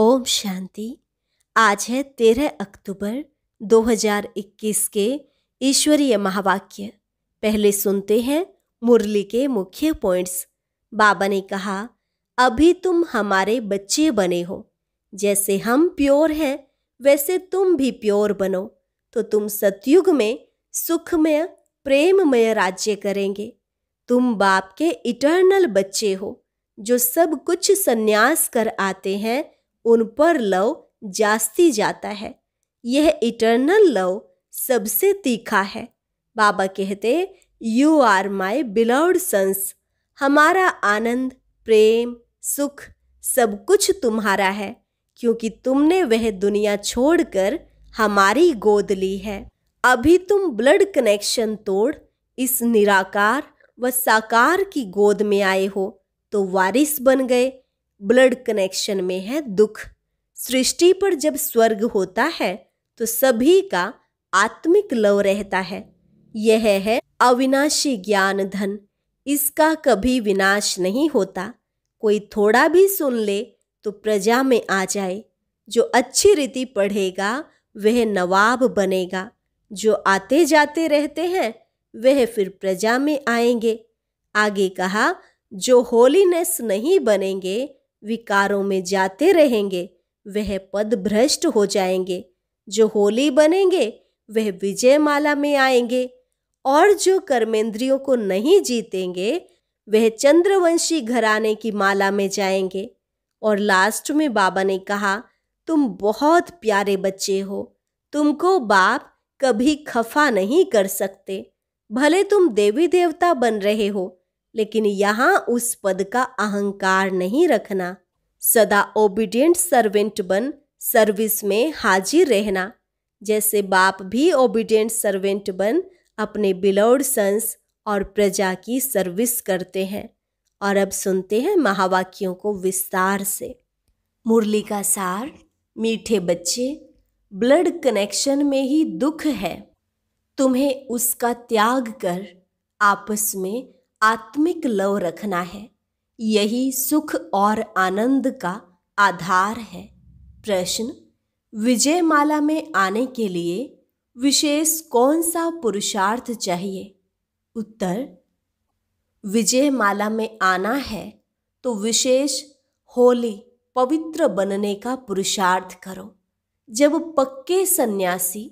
ओम शांति आज है तेरह अक्टूबर 2021 के ईश्वरीय महावाक्य पहले सुनते हैं मुरली के मुख्य पॉइंट्स बाबा ने कहा अभी तुम हमारे बच्चे बने हो जैसे हम प्योर हैं वैसे तुम भी प्योर बनो तो तुम सतयुग में सुखमय प्रेममय राज्य करेंगे तुम बाप के इटर्नल बच्चे हो जो सब कुछ संन्यास कर आते हैं उन पर लव जास्ती जाता है यह इटर्नल लव सबसे तीखा है बाबा कहते you are my beloved sons हमारा आनंद प्रेम सुख सब कुछ तुम्हारा है क्योंकि तुमने वह दुनिया छोड़कर हमारी गोद ली है अभी तुम ब्लड कनेक्शन तोड़ इस निराकार व साकार की गोद में आए हो तो वारिस बन गए ब्लड कनेक्शन में है दुख सृष्टि पर जब स्वर्ग होता है तो सभी का आत्मिक लव रहता है यह है अविनाशी ज्ञान धन इसका कभी विनाश नहीं होता कोई थोड़ा भी सुन ले तो प्रजा में आ जाए जो अच्छी रीति पढ़ेगा वह नवाब बनेगा जो आते जाते रहते हैं वह फिर प्रजा में आएंगे आगे कहा जो होलीनेस नहीं बनेंगे विकारों में जाते रहेंगे वह पद भ्रष्ट हो जाएंगे जो होली बनेंगे वह विजय माला में आएंगे और जो कर्मेंद्रियों को नहीं जीतेंगे वह चंद्रवंशी घराने की माला में जाएंगे और लास्ट में बाबा ने कहा तुम बहुत प्यारे बच्चे हो तुमको बाप कभी खफा नहीं कर सकते भले तुम देवी देवता बन रहे हो लेकिन यहाँ उस पद का अहंकार नहीं रखना सदा ओबीडियंट सर्वेंट बन सर्विस में हाजिर रहना जैसे बाप भी ओबीडियंट सर्वेंट बन अपने बिलोड सन्स और प्रजा की सर्विस करते हैं और अब सुनते हैं महावाक्यों को विस्तार से मुरली का सार मीठे बच्चे ब्लड कनेक्शन में ही दुख है तुम्हें उसका त्याग कर आपस में आत्मिक लव रखना है यही सुख और आनंद का आधार है प्रश्न विजय माला में आने के लिए विशेष कौन सा पुरुषार्थ चाहिए उत्तर विजय माला में आना है तो विशेष होली पवित्र बनने का पुरुषार्थ करो जब पक्के सन्यासी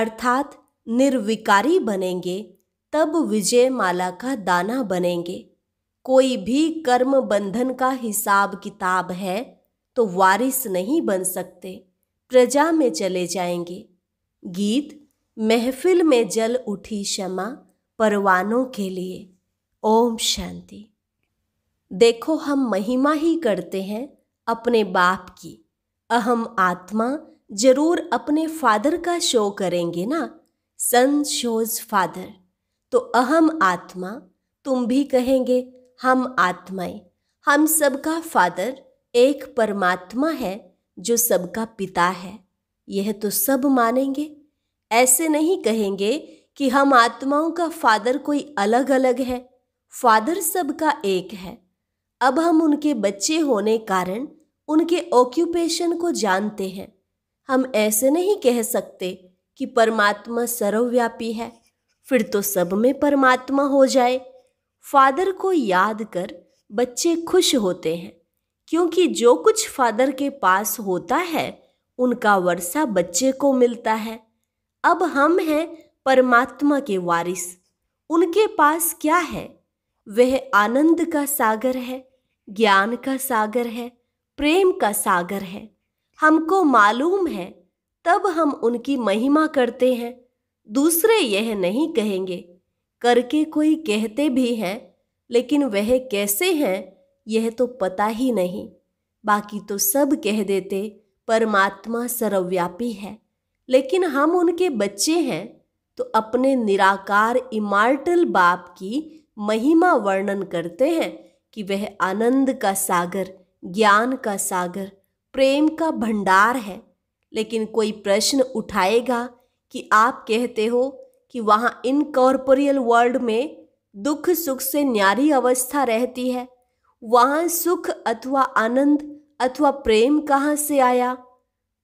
अर्थात निर्विकारी बनेंगे तब विजय माला का दाना बनेंगे कोई भी कर्म बंधन का हिसाब किताब है तो वारिस नहीं बन सकते प्रजा में चले जाएंगे गीत महफिल में जल उठी क्षमा परवानों के लिए ओम शांति देखो हम महिमा ही करते हैं अपने बाप की अहम आत्मा जरूर अपने फादर का शो करेंगे ना सन शोज फादर तो अहम आत्मा तुम भी कहेंगे हम आत्माएं हम सबका फादर एक परमात्मा है जो सबका पिता है यह तो सब मानेंगे ऐसे नहीं कहेंगे कि हम आत्माओं का फादर कोई अलग अलग है फादर सबका एक है अब हम उनके बच्चे होने कारण उनके ऑक्यूपेशन को जानते हैं हम ऐसे नहीं कह सकते कि परमात्मा सर्वव्यापी है फिर तो सब में परमात्मा हो जाए फादर को याद कर बच्चे खुश होते हैं क्योंकि जो कुछ फादर के पास होता है उनका वर्षा बच्चे को मिलता है अब हम हैं परमात्मा के वारिस उनके पास क्या है वह आनंद का सागर है ज्ञान का सागर है प्रेम का सागर है हमको मालूम है तब हम उनकी महिमा करते हैं दूसरे यह नहीं कहेंगे करके कोई कहते भी हैं लेकिन वह कैसे हैं यह तो पता ही नहीं बाकी तो सब कह देते परमात्मा सर्वव्यापी है लेकिन हम उनके बच्चे हैं तो अपने निराकार इमार्टल बाप की महिमा वर्णन करते हैं कि वह आनंद का सागर ज्ञान का सागर प्रेम का भंडार है लेकिन कोई प्रश्न उठाएगा कि आप कहते हो कि वहाँ इनकॉर्पोरियल वर्ल्ड में दुख सुख से न्यारी अवस्था रहती है वहाँ सुख अथवा आनंद अथवा प्रेम कहाँ से आया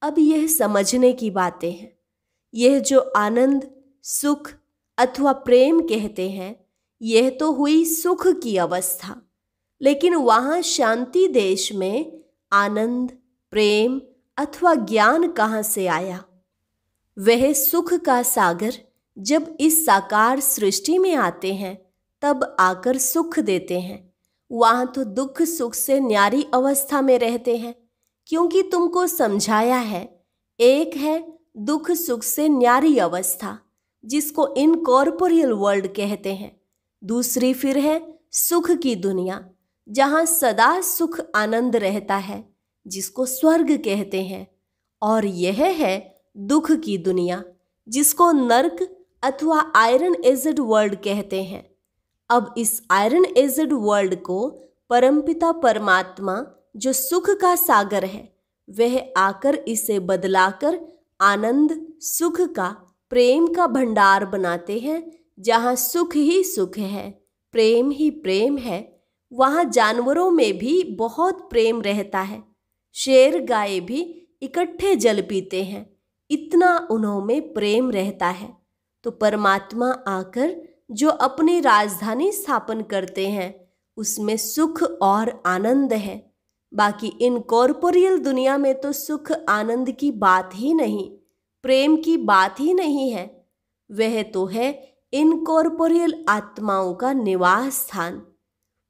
अब यह समझने की बातें हैं यह जो आनंद सुख अथवा प्रेम कहते हैं यह तो हुई सुख की अवस्था लेकिन वहाँ शांति देश में आनंद प्रेम अथवा ज्ञान कहाँ से आया वह सुख का सागर जब इस साकार सृष्टि में आते हैं तब आकर सुख देते हैं वहाँ तो दुख सुख से न्यारी अवस्था में रहते हैं क्योंकि तुमको समझाया है एक है दुख सुख से न्यारी अवस्था जिसको इनकॉर्पोरियल वर्ल्ड कहते हैं दूसरी फिर है सुख की दुनिया जहाँ सदा सुख आनंद रहता है जिसको स्वर्ग कहते हैं और यह है दुख की दुनिया जिसको नर्क अथवा आयरन एजड वर्ल्ड कहते हैं अब इस आयरन एजड वर्ल्ड को परमपिता परमात्मा जो सुख का सागर है वह आकर इसे बदलाकर आनंद सुख का प्रेम का भंडार बनाते हैं जहाँ सुख ही सुख है प्रेम ही प्रेम है वहाँ जानवरों में भी बहुत प्रेम रहता है शेर गाय भी इकट्ठे जल पीते हैं इतना उन्होंने प्रेम रहता है तो परमात्मा आकर जो अपनी राजधानी स्थापन करते हैं उसमें सुख और आनंद है बाकी इन कॉरपोरियल दुनिया में तो सुख आनंद की बात ही नहीं प्रेम की बात ही नहीं है वह तो है इन कॉरपोरियल आत्माओं का निवास स्थान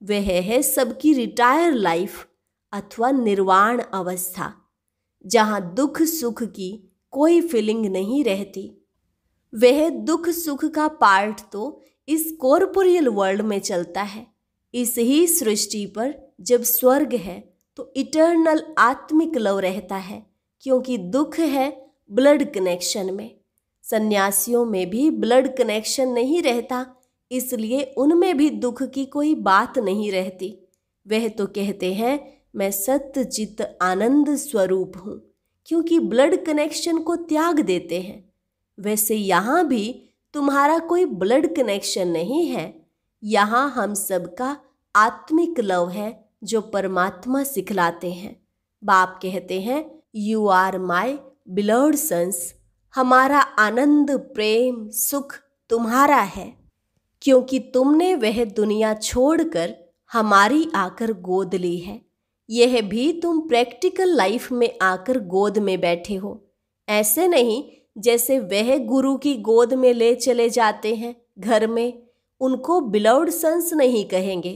वह है सबकी रिटायर लाइफ अथवा निर्वाण अवस्था जहाँ दुख सुख की कोई फीलिंग नहीं रहती वह दुख सुख का पार्ट तो इस कॉरपोरियल वर्ल्ड में चलता है इस ही सृष्टि पर जब स्वर्ग है तो इटर्नल आत्मिक लव रहता है क्योंकि दुख है ब्लड कनेक्शन में सन्यासियों में भी ब्लड कनेक्शन नहीं रहता इसलिए उनमें भी दुख की कोई बात नहीं रहती वह तो कहते हैं मैं सत्य चित्त आनंद स्वरूप हूँ क्योंकि ब्लड कनेक्शन को त्याग देते हैं वैसे यहाँ भी तुम्हारा कोई ब्लड कनेक्शन नहीं है यहाँ हम सबका आत्मिक लव है जो परमात्मा सिखलाते हैं बाप कहते हैं you are my beloved sons हमारा आनंद प्रेम सुख तुम्हारा है क्योंकि तुमने वह दुनिया छोड़कर हमारी आकर गोद ली है यह भी तुम प्रैक्टिकल लाइफ में आकर गोद में बैठे हो ऐसे नहीं जैसे वह गुरु की गोद में ले चले जाते हैं घर में उनको बिलौड सन्स नहीं कहेंगे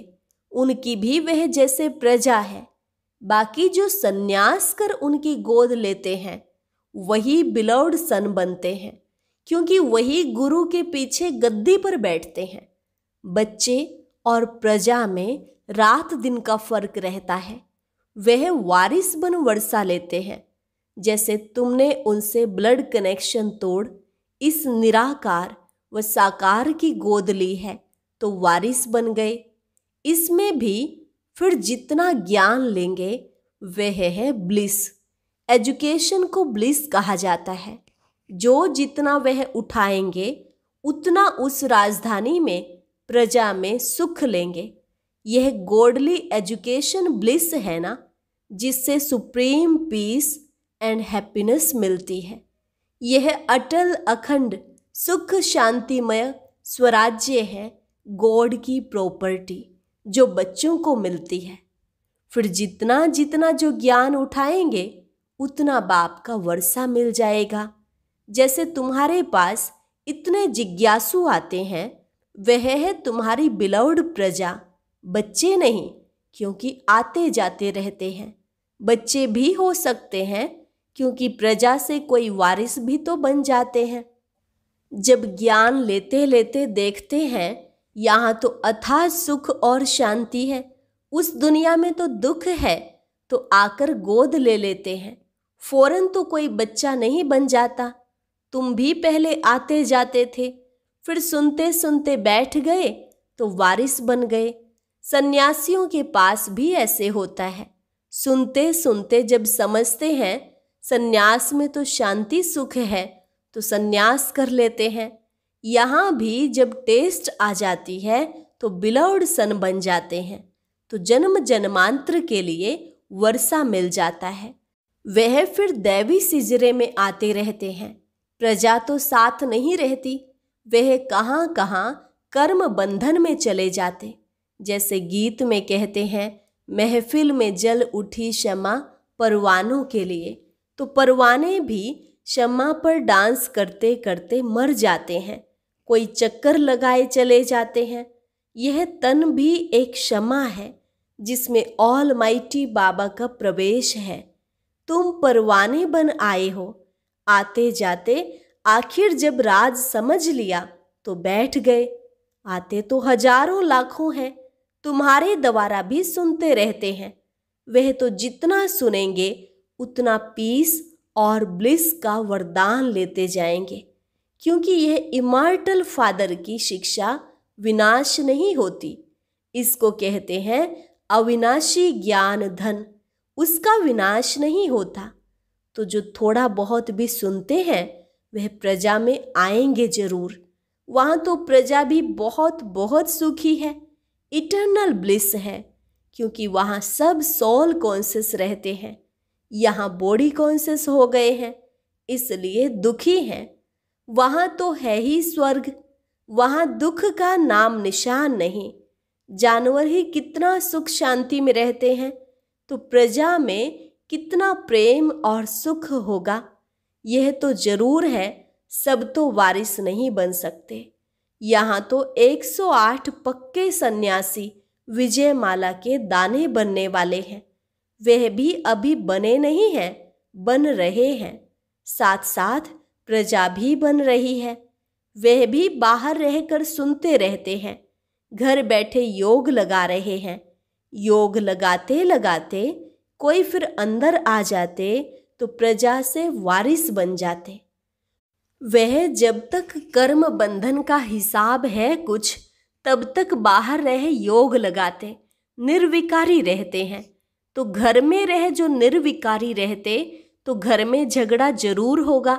उनकी भी वह जैसे प्रजा है बाकी जो सन्यास कर उनकी गोद लेते हैं वही बिलौड सन बनते हैं क्योंकि वही गुरु के पीछे गद्दी पर बैठते हैं बच्चे और प्रजा में रात दिन का फर्क रहता है वह वारिस बन वर्षा लेते हैं जैसे तुमने उनसे ब्लड कनेक्शन तोड़ इस निराकार व साकार की गोद ली है तो वारिस बन गए इसमें भी फिर जितना ज्ञान लेंगे वह है ब्लिस एजुकेशन को ब्लिस कहा जाता है जो जितना वह उठाएंगे उतना उस राजधानी में प्रजा में सुख लेंगे यह गोडली एजुकेशन ब्लिस है ना जिससे सुप्रीम पीस एंड हैप्पीनेस मिलती है यह अटल अखंड सुख शांतिमय स्वराज्य है गॉड की प्रॉपर्टी जो बच्चों को मिलती है फिर जितना जितना जो ज्ञान उठाएंगे उतना बाप का वर्षा मिल जाएगा जैसे तुम्हारे पास इतने जिज्ञासु आते हैं वह है तुम्हारी बिलौड प्रजा बच्चे नहीं क्योंकि आते जाते रहते हैं बच्चे भी हो सकते हैं क्योंकि प्रजा से कोई वारिस भी तो बन जाते हैं जब ज्ञान लेते लेते देखते हैं यहाँ तो अथाह सुख और शांति है उस दुनिया में तो दुख है तो आकर गोद ले लेते हैं फौरन तो कोई बच्चा नहीं बन जाता तुम भी पहले आते जाते थे फिर सुनते सुनते बैठ गए तो वारिस बन गए सन्यासियों के पास भी ऐसे होता है सुनते सुनते जब समझते हैं सन्यास में तो शांति सुख है तो सन्यास कर लेते हैं यहाँ भी जब टेस्ट आ जाती है तो बिलौड सन बन जाते हैं तो जन्म जन्मांतर के लिए वर्षा मिल जाता है वह फिर दैवी सिजरे में आते रहते हैं प्रजा तो साथ नहीं रहती वह कहाँ कहाँ कर्म बंधन में चले जाते जैसे गीत में कहते हैं महफिल में जल उठी शमा परवानों के लिए तो परवाने भी शमा पर डांस करते करते मर जाते हैं कोई चक्कर लगाए चले जाते हैं यह तन भी एक शमा है जिसमें ऑल माइटी बाबा का प्रवेश है तुम परवाने बन आए हो आते जाते आखिर जब राज समझ लिया तो बैठ गए आते तो हजारों लाखों हैं तुम्हारे द्वारा भी सुनते रहते हैं वह तो जितना सुनेंगे उतना पीस और ब्लिस का वरदान लेते जाएंगे क्योंकि यह इमार्टल फादर की शिक्षा विनाश नहीं होती इसको कहते हैं अविनाशी ज्ञान धन उसका विनाश नहीं होता तो जो थोड़ा बहुत भी सुनते हैं वह प्रजा में आएंगे जरूर वहाँ तो प्रजा भी बहुत बहुत सुखी है इटर्नल ब्लिस है क्योंकि वहाँ सब सोल कॉन्सियस रहते हैं यहाँ बॉडी कॉन्सियस हो गए हैं इसलिए दुखी हैं वहाँ तो है ही स्वर्ग वहाँ दुख का नाम निशान नहीं जानवर ही कितना सुख शांति में रहते हैं तो प्रजा में कितना प्रेम और सुख होगा यह तो जरूर है सब तो वारिस नहीं बन सकते यहाँ तो 108 पक्के सन्यासी विजय माला के दाने बनने वाले हैं वह भी अभी बने नहीं हैं बन रहे हैं साथ साथ प्रजा भी बन रही है वह भी बाहर रहकर सुनते रहते हैं घर बैठे योग लगा रहे हैं योग लगाते लगाते कोई फिर अंदर आ जाते तो प्रजा से वारिस बन जाते वह जब तक कर्म बंधन का हिसाब है कुछ तब तक बाहर रह योग लगाते निर्विकारी रहते हैं तो घर में रह जो निर्विकारी रहते तो घर में झगड़ा जरूर होगा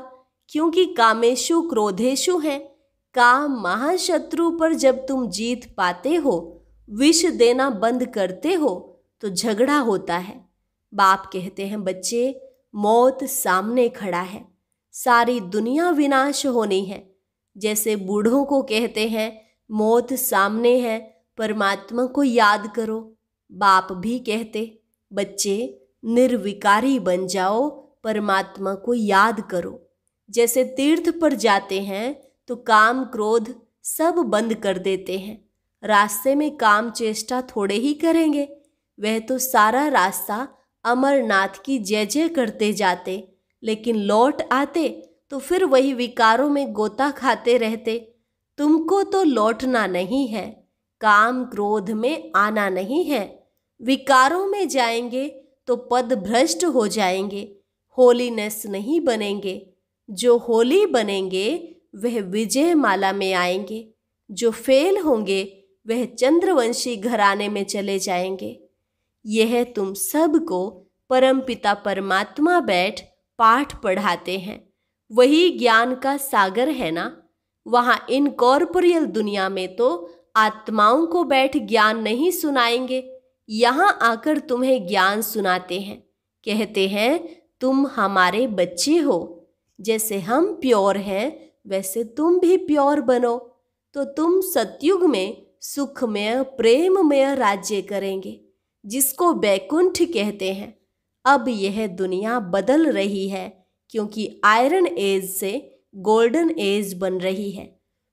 क्योंकि कामेशु क्रोधेशु हैं काम महाशत्रु पर जब तुम जीत पाते हो विष देना बंद करते हो तो झगड़ा होता है बाप कहते हैं बच्चे मौत सामने खड़ा है सारी दुनिया विनाश होनी है जैसे बूढ़ों को कहते हैं मौत सामने है परमात्मा को याद करो बाप भी कहते बच्चे निर्विकारी बन जाओ परमात्मा को याद करो जैसे तीर्थ पर जाते हैं तो काम क्रोध सब बंद कर देते हैं रास्ते में काम चेष्टा थोड़े ही करेंगे वह तो सारा रास्ता अमरनाथ की जय जय करते जाते लेकिन लौट आते तो फिर वही विकारों में गोता खाते रहते तुमको तो लौटना नहीं है काम क्रोध में आना नहीं है विकारों में जाएंगे तो पद भ्रष्ट हो जाएंगे होलीनेस नहीं बनेंगे जो होली बनेंगे वह विजय माला में आएंगे जो फेल होंगे वह चंद्रवंशी घराने में चले जाएंगे यह तुम सबको परमपिता परमात्मा बैठ पाठ पढ़ाते हैं वही ज्ञान का सागर है ना वहाँ इनकॉर्पोरियल दुनिया में तो आत्माओं को बैठ ज्ञान नहीं सुनाएंगे यहाँ आकर तुम्हें ज्ञान सुनाते हैं कहते हैं तुम हमारे बच्चे हो जैसे हम प्योर हैं वैसे तुम भी प्योर बनो तो तुम सतयुग में सुखमय प्रेममय राज्य करेंगे जिसको बैकुंठ कहते हैं अब यह दुनिया बदल रही है क्योंकि आयरन एज से गोल्डन एज बन रही है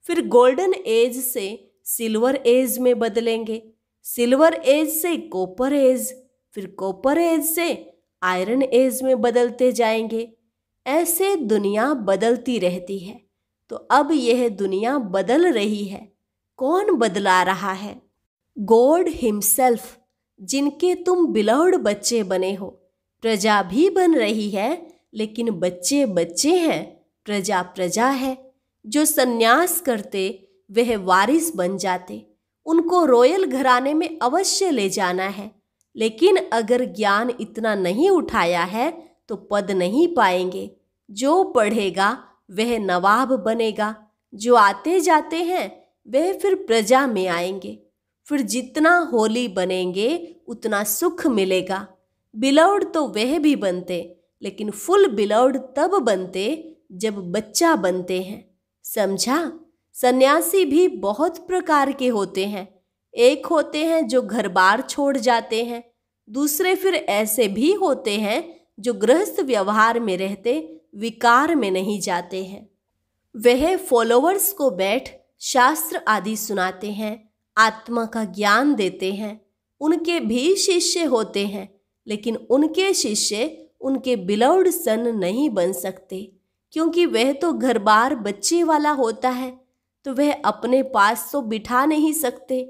फिर गोल्डन एज से सिल्वर एज में बदलेंगे सिल्वर एज से कॉपर एज फिर कॉपर एज से आयरन एज में बदलते जाएंगे ऐसे दुनिया बदलती रहती है तो अब यह दुनिया बदल रही है कौन बदला रहा है गॉड हिमसेल्फ जिनके तुम बिलौड बच्चे बने हो प्रजा भी बन रही है लेकिन बच्चे बच्चे हैं प्रजा प्रजा है जो सन्यास करते वह वारिस बन जाते उनको रॉयल घराने में अवश्य ले जाना है लेकिन अगर ज्ञान इतना नहीं उठाया है तो पद नहीं पाएंगे जो पढ़ेगा वह नवाब बनेगा जो आते जाते हैं वह फिर प्रजा में आएंगे फिर जितना होली बनेंगे उतना सुख मिलेगा बिलौड तो वह भी बनते लेकिन फुल बिलौड तब बनते जब बच्चा बनते हैं समझा सन्यासी भी बहुत प्रकार के होते हैं एक होते हैं जो घर बार छोड़ जाते हैं दूसरे फिर ऐसे भी होते हैं जो गृहस्थ व्यवहार में रहते विकार में नहीं जाते हैं वह फॉलोअर्स को बैठ शास्त्र आदि सुनाते हैं आत्मा का ज्ञान देते हैं उनके भी शिष्य होते हैं लेकिन उनके शिष्य उनके बिलौड सन नहीं बन सकते क्योंकि वह तो घर बार बच्चे वाला होता है तो वह अपने पास तो बिठा नहीं सकते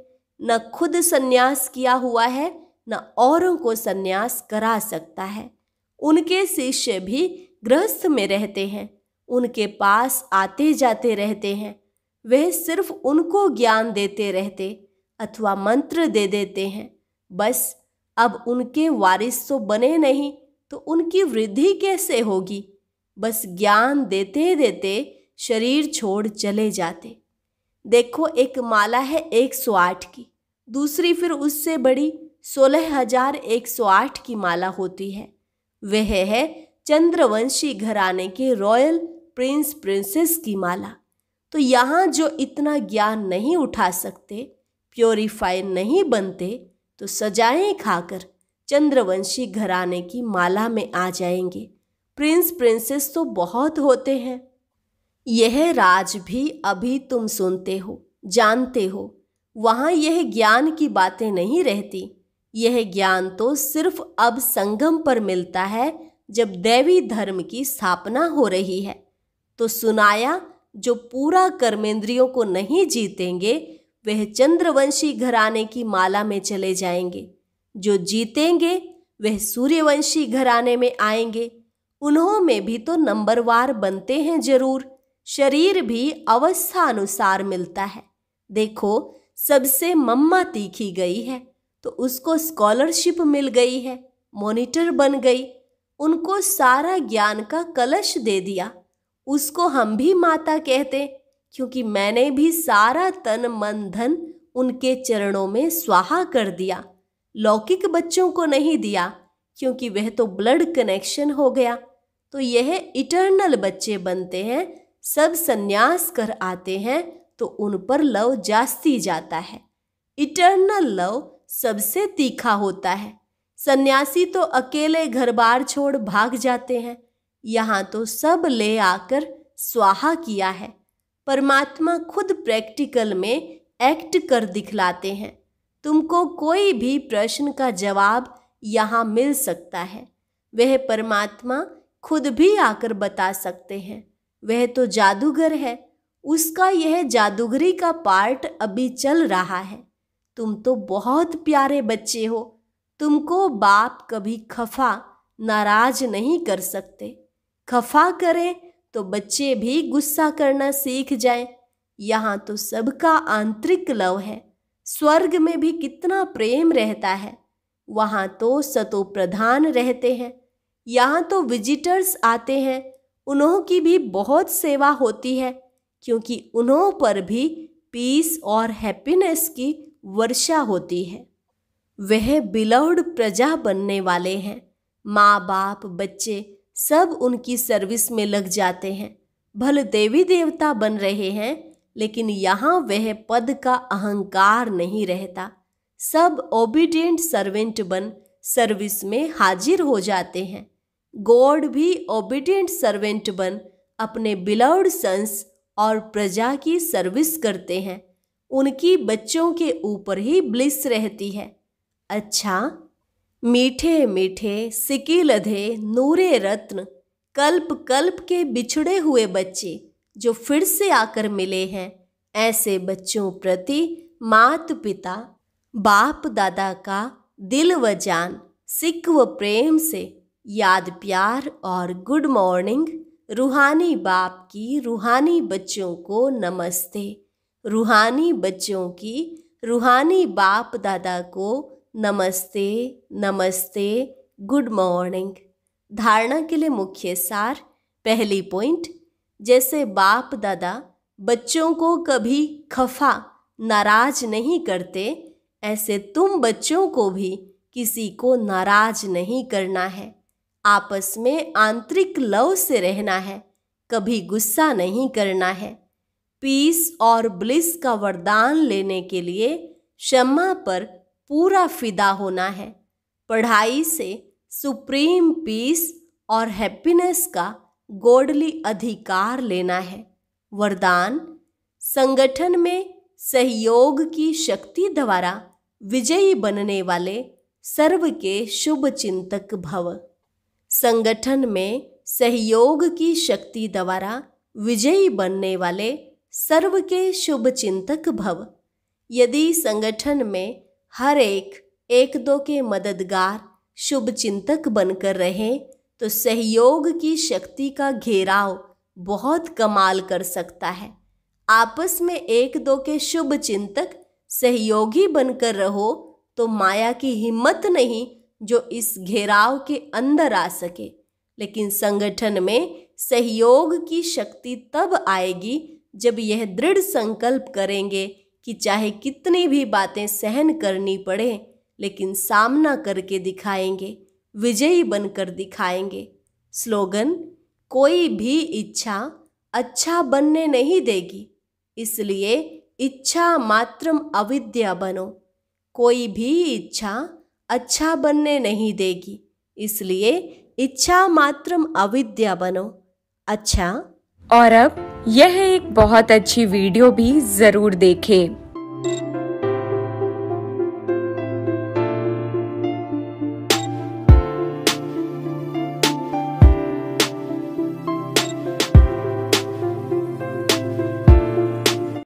न खुद सन्यास किया हुआ है न औरों को सन्यास करा सकता है उनके शिष्य भी गृहस्थ में रहते हैं उनके पास आते जाते रहते हैं वह सिर्फ उनको ज्ञान देते रहते अथवा मंत्र दे देते हैं बस अब उनके वारिस तो बने नहीं तो उनकी वृद्धि कैसे होगी बस ज्ञान देते देते शरीर छोड़ चले जाते देखो एक माला है एक सौ आठ की दूसरी फिर उससे बड़ी सोलह हजार एक सौ आठ की माला होती है वह है चंद्रवंशी घराने के रॉयल प्रिंस प्रिंसेस की माला तो यहाँ जो इतना ज्ञान नहीं उठा सकते प्योरीफाई नहीं बनते तो सजाएं खाकर चंद्रवंशी घराने की माला में आ जाएंगे प्रिंस प्रिंसेस तो बहुत होते हैं यह राज भी अभी तुम सुनते हो जानते हो वहाँ यह ज्ञान की बातें नहीं रहती यह ज्ञान तो सिर्फ अब संगम पर मिलता है जब दैवी धर्म की स्थापना हो रही है तो सुनाया जो पूरा कर्मेंद्रियों को नहीं जीतेंगे वह चंद्रवंशी घराने की माला में चले जाएंगे जो जीतेंगे वह सूर्यवंशी घराने में आएंगे उन्हों में भी तो नंबरवार बनते हैं जरूर शरीर भी अवस्था अनुसार मिलता है देखो सबसे मम्मा तीखी गई है तो उसको स्कॉलरशिप मिल गई है मॉनिटर बन गई उनको सारा ज्ञान का कलश दे दिया उसको हम भी माता कहते क्योंकि मैंने भी सारा तन मन धन उनके चरणों में स्वाहा कर दिया लौकिक बच्चों को नहीं दिया क्योंकि वह तो ब्लड कनेक्शन हो गया तो यह इटर्नल बच्चे बनते हैं सब संन्यास कर आते हैं तो उन पर लव जास्ती जाता है इटर्नल लव सबसे तीखा होता है सन्यासी तो अकेले घर बार छोड़ भाग जाते हैं यहाँ तो सब ले आकर स्वाहा किया है परमात्मा खुद प्रैक्टिकल में एक्ट कर दिखलाते हैं तुमको कोई भी प्रश्न का जवाब यहाँ मिल सकता है वह परमात्मा खुद भी आकर बता सकते हैं वह तो जादूगर है उसका यह जादूगरी का पार्ट अभी चल रहा है तुम तो बहुत प्यारे बच्चे हो तुमको बाप कभी खफा नाराज नहीं कर सकते खफा करें तो बच्चे भी गुस्सा करना सीख जाएं। यहाँ तो सबका आंतरिक लव है स्वर्ग में भी कितना प्रेम रहता है वहाँ तो सतो प्रधान रहते हैं यहाँ तो विजिटर्स आते हैं उन्हों की भी बहुत सेवा होती है क्योंकि उन्हों पर भी पीस और हैप्पीनेस की वर्षा होती है वह बिलौड प्रजा बनने वाले हैं माँ बाप बच्चे सब उनकी सर्विस में लग जाते हैं भल देवी देवता बन रहे हैं लेकिन यहाँ वह पद का अहंकार नहीं रहता सब ओबीडियंट सर्वेंट बन सर्विस में हाजिर हो जाते हैं गॉड भी ओबीडियंट सर्वेंट बन अपने बिलौड सन्स और प्रजा की सर्विस करते हैं उनकी बच्चों के ऊपर ही ब्लिस रहती है अच्छा मीठे मीठे सिकी लधे नूरे रत्न कल्प कल्प के बिछड़े हुए बच्चे जो फिर से आकर मिले हैं ऐसे बच्चों प्रति मात पिता बाप दादा का दिल व जान सिख व प्रेम से याद प्यार और गुड मॉर्निंग रूहानी बाप की रूहानी बच्चों को नमस्ते रूहानी बच्चों की रूहानी बाप दादा को नमस्ते नमस्ते गुड मॉर्निंग धारणा के लिए मुख्य सार पहली पॉइंट जैसे बाप दादा बच्चों को कभी खफा नाराज नहीं करते ऐसे तुम बच्चों को भी किसी को नाराज नहीं करना है आपस में आंतरिक लव से रहना है कभी गुस्सा नहीं करना है पीस और ब्लिस का वरदान लेने के लिए क्षमा पर पूरा फिदा होना है पढ़ाई से सुप्रीम पीस और हैप्पीनेस का गोडली अधिकार लेना है वरदान संगठन में सहयोग की शक्ति द्वारा विजयी बनने वाले सर्व के शुभ चिंतक भव संगठन में सहयोग की शक्ति द्वारा विजयी बनने वाले सर्व के शुभ चिंतक भव यदि संगठन में हर एक एक दो के मददगार शुभ चिंतक बनकर रहें तो सहयोग की शक्ति का घेराव बहुत कमाल कर सकता है आपस में एक दो के शुभ चिंतक सहयोगी बनकर रहो तो माया की हिम्मत नहीं जो इस घेराव के अंदर आ सके लेकिन संगठन में सहयोग की शक्ति तब आएगी जब यह दृढ़ संकल्प करेंगे कि चाहे कितनी भी बातें सहन करनी पड़े लेकिन सामना करके दिखाएंगे विजयी बनकर दिखाएंगे स्लोगन कोई भी इच्छा अच्छा बनने नहीं देगी इसलिए इच्छा मात्रम अविद्या बनो कोई भी इच्छा अच्छा बनने नहीं देगी इसलिए इच्छा मात्रम अविद्या बनो अच्छा और अब यह एक बहुत अच्छी वीडियो भी ज़रूर देखें